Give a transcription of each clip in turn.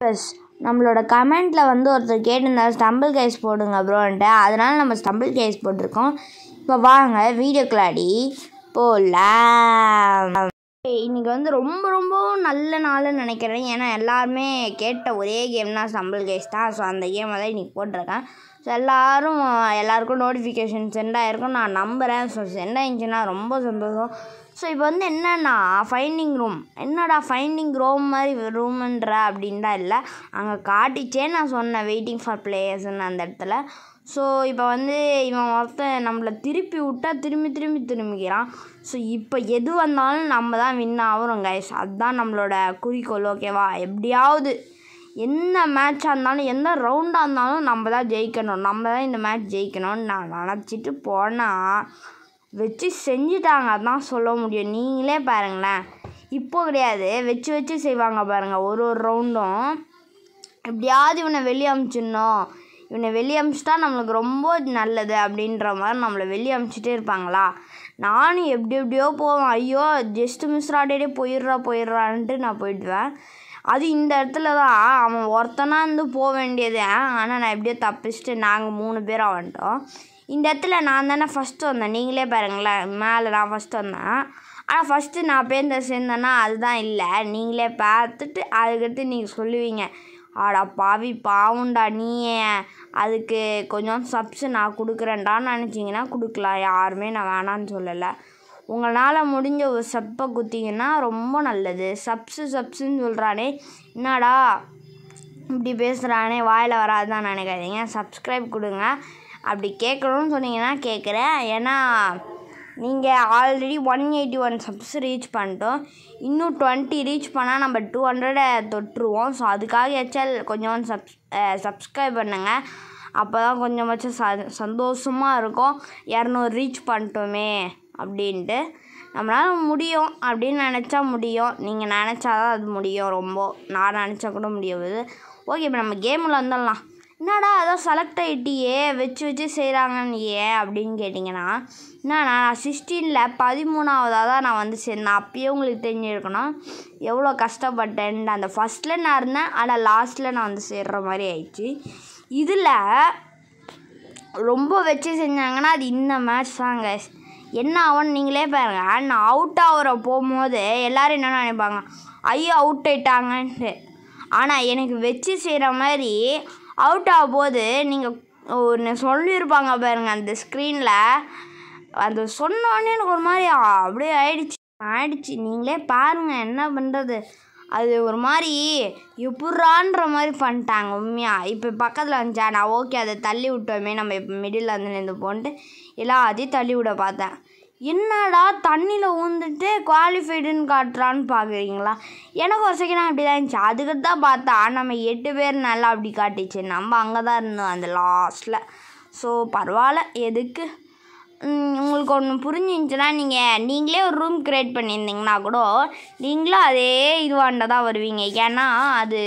plus நம்மளோட கமெண்ட்டில் வந்து ஒருத்தர் கேட்டிருந்தார் ஸ்டம்பிள் கேஸ் போடுங்க ப்ரோன்ட்டு அதனால் நம்ம ஸ்டம்பிள் கேஸ் போட்டிருக்கோம் இப்போ வாங்க வீடியோக்குள்ளாடி போகலாம் இன்னைக்கு வந்து ரொம்ப ரொம்ப நல்ல நாள்னு நினைக்கிறேன் ஏன்னா எல்லாருமே கேட்ட ஒரே கேம்னா சம்பல் கேஸ் தான் ஸோ அந்த கேமை தான் இன்றைக்கி போட்டிருக்கேன் ஸோ எல்லோரும் எல்லாருக்கும் நோட்டிஃபிகேஷன் சென்ட் ஆகிருக்கும் நான் நம்புகிறேன் ஸோ சென்ட் ஆகிடுச்சுன்னா ரொம்ப சந்தோஷம் ஸோ இப்போ வந்து என்னென்னா ஃபைண்டிங் ரூம் என்னடா ஃபைண்டிங் ரூம் மாதிரி ரூம்ன்ற அப்படின்டா இல்லை அங்கே காட்டிச்சே நான் சொன்னேன் வெயிட்டிங் ஃபார் பிளேயர்ஸ்ன்னு அந்த இடத்துல ஸோ இப்போ வந்து இவன் ஒருத்தன் நம்மளை திருப்பி விட்டா திரும்பி திரும்பி திரும்பிக்கிறான் ஸோ இப்போ எது வந்தாலும் நம்ம தான் வின் ஆகிறோம் கைஸ் அதுதான் நம்மளோட குறிக்கோள் ஓகேவா எப்படியாவது என்ன மேட்சாக இருந்தாலும் எந்த ரவுண்டாக இருந்தாலும் நம்ம தான் ஜெயிக்கணும் நம்ம தான் இந்த மேட்ச் ஜெயிக்கணும்னு நான் நினச்சிட்டு போனால் வச்சு செஞ்சுட்டாங்க தான் சொல்ல முடியும் நீங்களே பாருங்களேன் இப்போ கிடையாது வச்சு வச்சு செய்வாங்க பாருங்கள் ஒரு ஒரு ரவுண்டும் எப்படியாவது இவனை வெளியே அமிச்சிடணும் இவனை வெளியே அமிச்சிட்டா நம்மளுக்கு ரொம்ப நல்லது அப்படின்ற மாதிரி நம்மளை வெளியே அமிச்சிட்டே இருப்பாங்களா நானும் எப்படி எப்படியோ போவேன் ஐயோ ஜஸ்ட்டு மிஸ் ஆடிட்டே போயிடுறா போயிடுறான்ட்டு நான் போயிடுவேன் அது இந்த இடத்துல தான் அவன் ஒருத்தனாக இருந்து போக வேண்டியது ஆனால் நான் எப்படியோ தப்பிச்சுட்டு நாங்கள் மூணு பேராக வந்துட்டோம் இந்த இடத்துல நான் தானே ஃபஸ்ட்டு வந்தேன் நீங்களே பாருங்களேன் மேலே நான் ஃபஸ்ட்டு வந்தேன் ஆனால் ஃபஸ்ட்டு நான் பேருந்த சேர்ந்தேன்னா அதுதான் இல்லை நீங்களே பார்த்துட்டு அதுக்கடுத்து நீங்கள் சொல்லுவீங்க ஆடா பாவி பாவுண்டா நீ அதுக்கு கொஞ்சம் சப்ஸு நான் கொடுக்குறேன்டான்னு நினச்சிங்கன்னா கொடுக்கலாம் யாருமே நான் வேணான்னு சொல்லலை உங்களால் முடிஞ்ச ஒரு சப்பை குத்திங்கன்னா ரொம்ப நல்லது சப்ஸு சப்ஸுன்னு சொல்கிறானே என்னடா இப்படி பேசுகிறானே வாயில் வராதுதான் நினைக்காதீங்க சப்ஸ்கிரைப் கொடுங்க அப்படி கேட்கணும்னு சொன்னீங்கன்னா கேட்குறேன் ஏன்னா நீங்கள் already one eighty one subs reach பண்ணிட்டோம் இன்னும் டுவெண்ட்டி ரீச் பண்ணால் நம்ம டூ ஹண்ட்ரடை தொட்டுருவோம் ஸோ அதுக்காக எச்எல் கொஞ்சம் சப்ஸ் சப்ஸ்கிரைப் பண்ணுங்கள் அப்போ தான் கொஞ்சமாச்சும் ச சந்தோஷமாக இருக்கும் இரநூறு ரீச் பண்ணிட்டோமே அப்படின்ட்டு நம்மளால் முடியும் அப்படின்னு நினச்சா முடியும் நீங்கள் நினச்சா தான் அது முடியும் ரொம்ப நான் நினச்சா கூட முடியாது ஓகே இப்போ நம்ம கேமில் வந்துடலாம் என்னடா அதான் செலக்ட் ஆகிட்டியே வச்சு வச்சு செய்கிறாங்கன்னு ஏன் அப்படின்னு கேட்டிங்கன்னா என்னண்ணா நான் சிக்ஸ்டீனில் பதிமூணாவதாக தான் நான் வந்து சேர்ந்தேன் அப்பயே உங்களுக்கு தெரிஞ்சிருக்கணும் எவ்வளோ கஷ்டப்பட்டேன் அந்த ஃபஸ்ட்டில் நான் இருந்தேன் ஆனால் லாஸ்ட்டில் நான் வந்து சேர்கிற மாதிரி ஆயிடுச்சு இதில் ரொம்ப வச்சு செஞ்சாங்கன்னா அது இந்த மேட்ச் தாங்க என்ன ஆகும்னு நீங்களே பாருங்க நான் அவுட் ஆகிற போகும்போது எல்லோரும் என்ன நினைப்பாங்க ஐயோ அவுட் ஆயிட்டாங்கன்ட்டு ஆனால் எனக்கு வச்சு செய்கிற மாதிரி அவுட் ஆகும்போது நீங்கள் ஒன்று சொல்லியிருப்பாங்க பாருங்க அந்த ஸ்க்ரீனில் அது சொன்னோடனே எனக்கு ஒரு மாதிரி அப்படியே ஆயிடுச்சு ஆயிடுச்சு நீங்களே பாருங்கள் என்ன பண்ணுறது அது ஒரு மாதிரி எப்பட்றான்ற மாதிரி பண்ணிட்டாங்க உண்மையாக இப்போ பக்கத்தில் வந்துச்சா நான் ஓகே அதை தள்ளி விட்டோமே நம்ம இப்போ மிடில் வந்து நின்று போன்ட்டு எல்லாத்தையும் தள்ளி விட பார்த்தேன் என்னடா தண்ணியில் ஊந்துட்டு குவாலிஃபைடுன்னு காட்டுறான்னு பார்க்குறீங்களா எனக்கு ஒரு செகண்ட் அப்படி தான் இருந்துச்சு அதுக்கு தான் பார்த்தா நம்ம எட்டு பேர் நல்லா அப்படி காட்டிச்சு நம்ம அங்கே தான் இருந்தோம் அந்த லாஸ்ட்டில் ஸோ பரவாயில்ல எதுக்கு உங்களுக்கு ஒன்று புரிஞ்சிச்சுன்னா நீங்கள் நீங்களே ஒரு ரூம் க்ரியேட் பண்ணியிருந்தீங்கன்னா கூட நீங்களும் அதே இதுவாண்ட தான் வருவீங்க ஏன்னா அது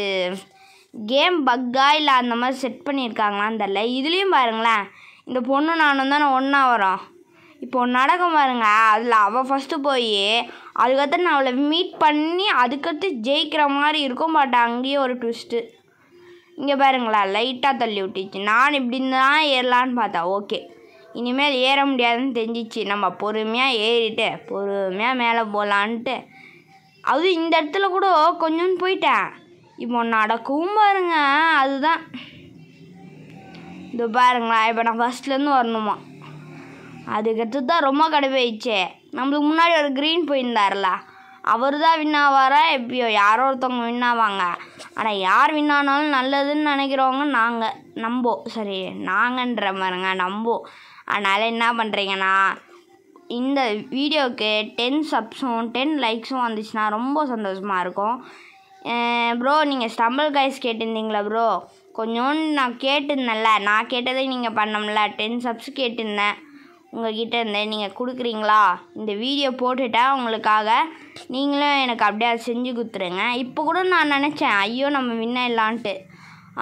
கேம் பக்கா இல்லை அந்த மாதிரி செட் பண்ணியிருக்காங்களான்னு தெரில இதுலேயும் பாருங்களேன் இந்த பொண்ணு நானும் தானே ஒன்றா வரோம் இப்போ நடக்கும் பாருங்க அதில் அவள் ஃபஸ்ட்டு போய் அதுக்கடுத்து நான் அவளை மீட் பண்ணி அதுக்கடுத்து ஜெயிக்கிற மாதிரி இருக்கும் பட் அங்கேயே ஒரு ட்விஸ்ட்டு இங்கே பாருங்களா லைட்டாக தள்ளி விட்டுச்சு நான் இப்படி தான் ஏறலான்னு பார்த்தா ஓகே இனிமேல் ஏற முடியாதுன்னு தெரிஞ்சிச்சு நம்ம பொறுமையாக ஏறிட்டு பொறுமையாக மேலே போகலான்ட்டு அதுவும் இந்த இடத்துல கூட கொஞ்சோன்னு போயிட்டேன் இப்போ நடக்கவும் பாருங்க அதுதான் இது பாருங்களேன் இப்போ நான் ஃபஸ்ட்லேருந்து வரணுமா அதுக்கடுத்து தான் ரொம்ப கடுப்பாயிடுச்சு நம்மளுக்கு முன்னாடி ஒரு க்ரீன் போயிருந்தார்ல அவர் தான் வின் ஆவாரா எப்பயோ யாரோ ஒருத்தவங்க வின் ஆவாங்க ஆனால் யார் வின் ஆனாலும் நல்லதுன்னு நினைக்கிறவங்க நாங்கள் நம்போ சரி நாங்கன்ற மாதிரிங்க நம்போ அதனால் என்ன பண்ணுறீங்கன்னா இந்த வீடியோவுக்கு டென் சப்ஸும் டென் லைக்ஸும் வந்துச்சுன்னா ரொம்ப சந்தோஷமாக இருக்கும் ப்ரோ நீங்கள் ஸ்டம்பிள் காய்ஸ் கேட்டிருந்தீங்களா ப்ரோ கொஞ்சோண்டு நான் கேட்டிருந்தேன்ல நான் கேட்டதை நீங்கள் பண்ணோம்ல டென் சப்ஸ் கேட்டிருந்தேன் உங்கள்கிட்ட இருந்து நீங்கள் கொடுக்குறீங்களா இந்த வீடியோ போட்டுட்டேன் உங்களுக்காக நீங்களும் எனக்கு அப்படியே அதை செஞ்சு கொடுத்துருங்க இப்போ கூட நான் நினச்சேன் ஐயோ நம்ம வின்ன இல்லான்ட்டு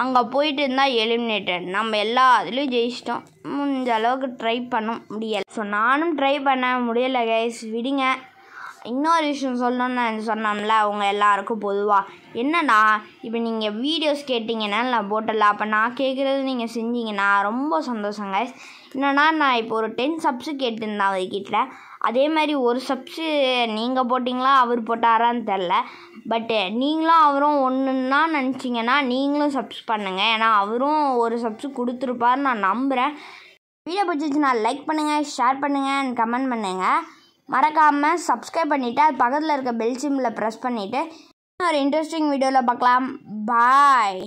அங்கே போயிட்டு இருந்தால் எலிமினேட்டட் நம்ம எல்லா இதுலேயும் ஜெயிச்சிட்டோம் முடிஞ்ச அளவுக்கு ட்ரை பண்ண முடியலை ஸோ நானும் ட்ரை பண்ண முடியலை கேஸ் விடுங்க இன்னொரு விஷயம் சொல்லணும்னு நான் சொன்னோம்ல அவங்க எல்லாருக்கும் பொதுவாக என்னன்னா இப்போ நீங்கள் வீடியோஸ் கேட்டிங்கன்னா நான் போட்டல அப்போ நான் கேட்குறது நீங்கள் செஞ்சீங்கன்னா ரொம்ப சந்தோஷங்க என்னென்னா நான் இப்போ ஒரு டென் சப்ஸு கேட்டிருந்தேன் அவர்கிட்ட அதே மாதிரி ஒரு சப்ஸு நீங்கள் போட்டிங்களா அவர் போட்டாரான்னு தெரில பட்டு நீங்களும் அவரும் ஒன்றுன்னா நினச்சிங்கன்னா நீங்களும் சப்ஸ் பண்ணுங்கள் ஏன்னா அவரும் ஒரு சப்ஸு கொடுத்துருப்பாருன்னு நான் நம்புகிறேன் வீடியோ பிடிச்சிச்சுன்னா லைக் பண்ணுங்கள் ஷேர் பண்ணுங்கள் அண்ட் கமெண்ட் பண்ணுங்கள் மறக்காமல் சப்ஸ்கிரைப் பண்ணிவிட்டு அது பக்கத்தில் இருக்க பெல் சிம்மில் ப்ரெஸ் பண்ணிவிட்டு இன்னொரு இன்ட்ரெஸ்டிங் வீடியோவில் பார்க்கலாம் பாய்